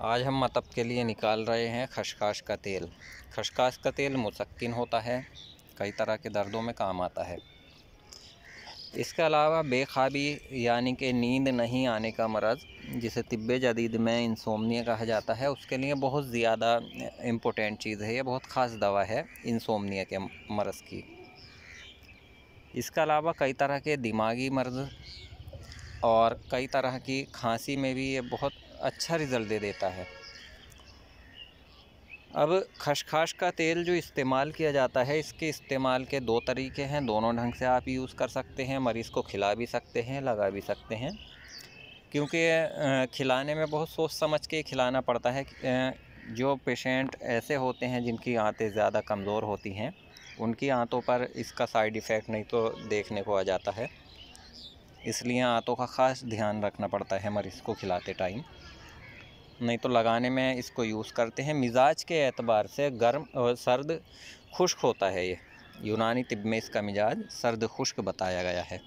आज हम मतब के लिए निकाल रहे हैं खशखाश का तेल खशखाश का तेल मुसक्किन होता है कई तरह के दर्दों में काम आता है इसके अलावा बेखाबी यानी कि नींद नहीं आने का मरज़ जिसे तिब्बे जदीद में इंसोमनिया कहा जाता है उसके लिए बहुत ज़्यादा इम्पोर्टेंट चीज़ है ये बहुत ख़ास दवा है इंसोमनिया के मरज़ की इसके अलावा कई तरह के दिमागी मर्ज और कई तरह की खांसी में भी ये बहुत अच्छा रिज़ल्ट दे देता है अब खशखाश का तेल जो इस्तेमाल किया जाता है इसके इस्तेमाल के दो तरीके हैं दोनों ढंग से आप यूज़ कर सकते हैं मरीज़ को खिला भी सकते हैं लगा भी सकते हैं क्योंकि खिलाने में बहुत सोच समझ के खिलाना पड़ता है जो पेशेंट ऐसे होते हैं जिनकी आँतें ज़्यादा कमज़ोर होती हैं उनकी आँतों पर इसका साइड इफ़ेक्ट नहीं तो देखने को आ जाता है इसलिए आँतों का ख़ास ध्यान रखना पड़ता है मरीज़ को खिलाते टाइम नहीं तो लगाने में इसको यूज़ करते हैं मिजाज के एतबार से गर्म सर्द खुश्क होता है ये यूनानी तिब में इसका मिजाज सर्द खुश्क बताया गया है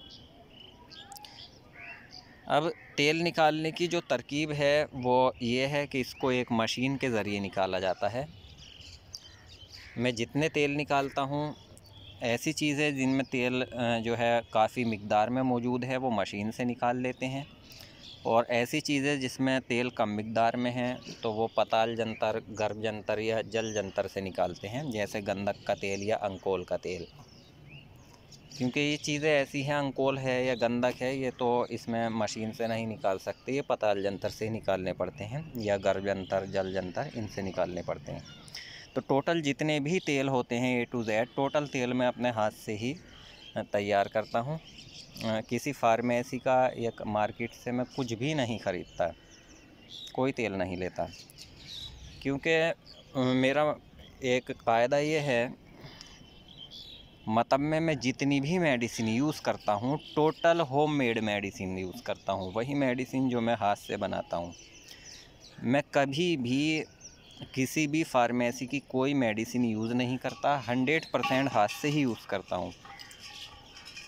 अब तेल निकालने की जो तरकीब है वो ये है कि इसको एक मशीन के ज़रिए निकाला जाता है मैं जितने तेल निकालता हूँ ऐसी चीज़ें जिनमें तेल जो है काफ़ी मकदार में मौजूद है वो मशीन से निकाल लेते हैं और ऐसी चीज़ें जिसमें तेल कम मकदार में है तो वो पताल जंतर गर्भ जंतर या जल जंतर से निकालते हैं जैसे गंदक का तेल या अंकोल का तेल क्योंकि ये चीज़ें ऐसी हैं अंकोल है या गंदक है ये तो इसमें मशीन से नहीं निकाल सकते ये पताल जंतर से ही निकालने पड़ते हैं या गर्भ जंतर जल जंतर इनसे निकालने पड़ते हैं तो टोटल जितने भी तेल होते हैं ए टू जेड टोटल तेल मैं अपने हाथ से ही तैयार करता हूँ किसी फार्मेसी का या मार्केट से मैं कुछ भी नहीं ख़रीदता कोई तेल नहीं लेता क्योंकि मेरा एक कायदा ये है मतलब में मैं जितनी भी मेडिसिन यूज़ करता हूँ total home made medicine use करता हूँ वही मेडिसिन जो मैं हाथ से बनाता हूँ मैं कभी भी किसी भी फार्मेसी की कोई मेडिसिन यूज़ नहीं करता हंड्रेड परसेंट हाथ से ही यूज़ करता हूँ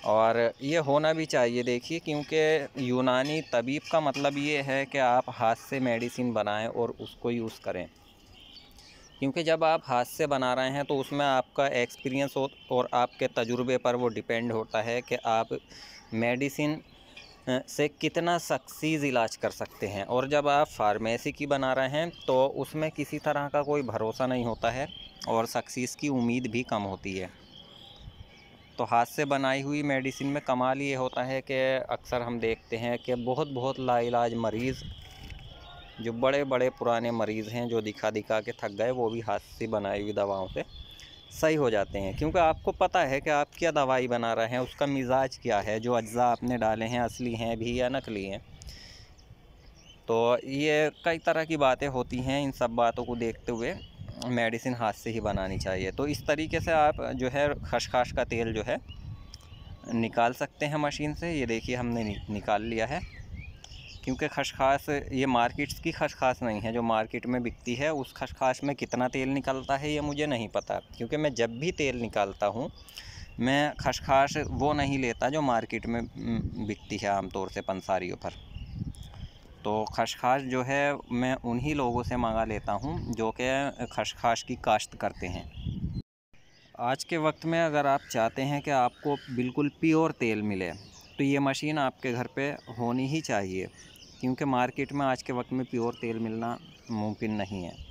और ये होना भी चाहिए देखिए क्योंकि यूनानी तबीब का मतलब ये है कि आप हाथ से मेडिसिन बनाएं और उसको यूज़ करें क्योंकि जब आप हाथ से बना रहे हैं तो उसमें आपका एक्सपीरियंस हो और आपके तजुर्बे पर वो डिपेंड होता है कि आप मेडिसिन से कितना सक्सीज़ इलाज कर सकते हैं और जब आप फार्मेसी की बना रहे हैं तो उसमें किसी तरह का कोई भरोसा नहीं होता है और सक्सीस की उम्मीद भी कम होती है तो हाथ से बनाई हुई मेडिसिन में कमाल ये होता है कि अक्सर हम देखते हैं कि बहुत बहुत लाइलाज मरीज़ जो बड़े बड़े पुराने मरीज़ हैं जो दिखा दिखा के थक गए वो भी हाथ से बनाई हुई दवाओं से सही हो जाते हैं क्योंकि आपको पता है कि आप क्या दवाई बना रहे हैं उसका मिजाज क्या है जो अज्जा आपने डाले हैं असली हैं भी या नकली हैं तो ये कई तरह की बातें होती हैं इन सब बातों को देखते हुए मेडिसिन हाथ से ही बनानी चाहिए तो इस तरीके से आप जो है खशखाश का तेल जो है निकाल सकते हैं मशीन से ये देखिए हमने निकाल लिया है क्योंकि खशखाश ये मार्केट्स की खशखाश नहीं है जो मार्केट में बिकती है उस खशखाश में कितना तेल निकलता है ये मुझे नहीं पता क्योंकि मैं जब भी तेल निकालता हूँ मैं खशखाश वो नहीं लेता जो मार्केट में बिकती है आमतौर से पंसारियों पर तो खशखाश जो है मैं उन्हीं लोगों से मंगा लेता हूँ जो कि खशखाश की काश्त करते हैं आज के वक्त में अगर आप चाहते हैं कि आपको बिल्कुल प्योर तेल मिले तो ये मशीन आपके घर पे होनी ही चाहिए क्योंकि मार्केट में आज के वक्त में प्योर तेल मिलना मुमकिन नहीं है